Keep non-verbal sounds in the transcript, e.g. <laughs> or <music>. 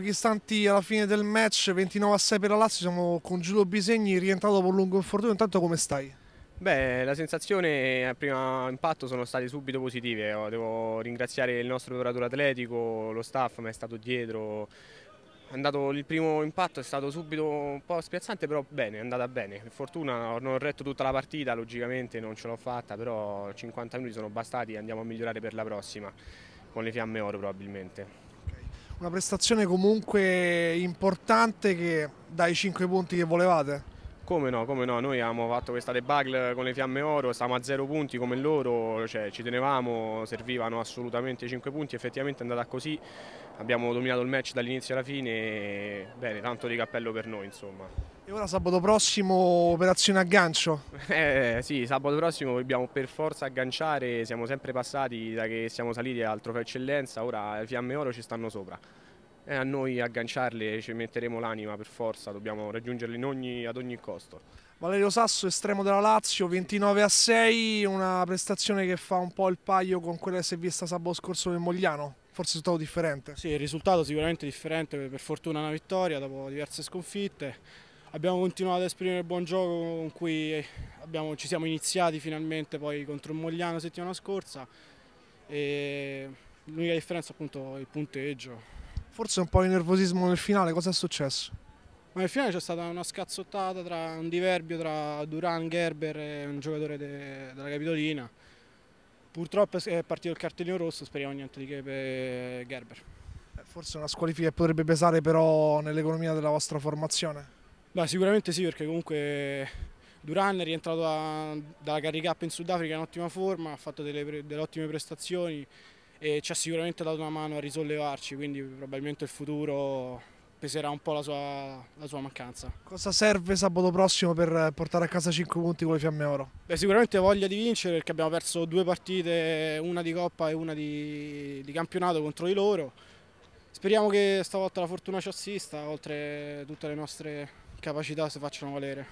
pochi istanti alla fine del match, 29 a 6 per la Lazio, siamo con Giulio Bisegni, rientrato dopo un lungo infortunio, intanto come stai? Beh, la sensazione a primo impatto sono state subito positive, oh, devo ringraziare il nostro operatore atletico, lo staff mi è stato dietro, Andato, il primo impatto è stato subito un po' spiazzante, però bene, è andata bene. Per fortuna non ho retto tutta la partita, logicamente non ce l'ho fatta, però 50 minuti sono bastati andiamo a migliorare per la prossima, con le fiamme oro probabilmente una prestazione comunque importante che dai 5 punti che volevate? Come no, come no, noi abbiamo fatto questa debugle con le fiamme oro, stavamo a zero punti come loro, cioè ci tenevamo, servivano assolutamente 5 punti, effettivamente è andata così, abbiamo dominato il match dall'inizio alla fine, e, bene, tanto di cappello per noi insomma. E ora sabato prossimo operazione aggancio? <laughs> Eh sì, sabato prossimo dobbiamo per forza agganciare, siamo sempre passati da che siamo saliti al trofeo eccellenza, ora le fiamme oro ci stanno sopra è a noi agganciarle, ci metteremo l'anima per forza, dobbiamo raggiungerle ogni, ad ogni costo. Valerio Sasso, estremo della Lazio, 29 a 6, una prestazione che fa un po' il paio con quella che si è vista sabato scorso nel Mogliano. Forse risultato differente? Sì, il risultato sicuramente differente, per fortuna una vittoria dopo diverse sconfitte. Abbiamo continuato ad esprimere il buon gioco con cui abbiamo, ci siamo iniziati finalmente poi contro il Mogliano settimana scorsa. L'unica differenza è appunto il punteggio, Forse un po' di nervosismo nel finale, cosa è successo? Ma nel finale c'è stata una scazzottata, tra un diverbio tra Duran, Gerber e un giocatore de, della Capitolina. Purtroppo è partito il cartellino rosso, speriamo niente di che per Gerber. Forse una squalifica che potrebbe pesare però nell'economia della vostra formazione? Beh, sicuramente sì, perché comunque Duran è rientrato da, dalla Caricap in Sudafrica in ottima forma, ha fatto delle, delle ottime prestazioni, e ci ha sicuramente dato una mano a risollevarci, quindi probabilmente il futuro peserà un po' la sua, la sua mancanza. Cosa serve sabato prossimo per portare a casa 5 punti con le Fiamme Oro? Beh, sicuramente voglia di vincere perché abbiamo perso due partite, una di Coppa e una di, di campionato contro di loro. Speriamo che stavolta la fortuna ci assista, oltre tutte le nostre capacità si facciano valere.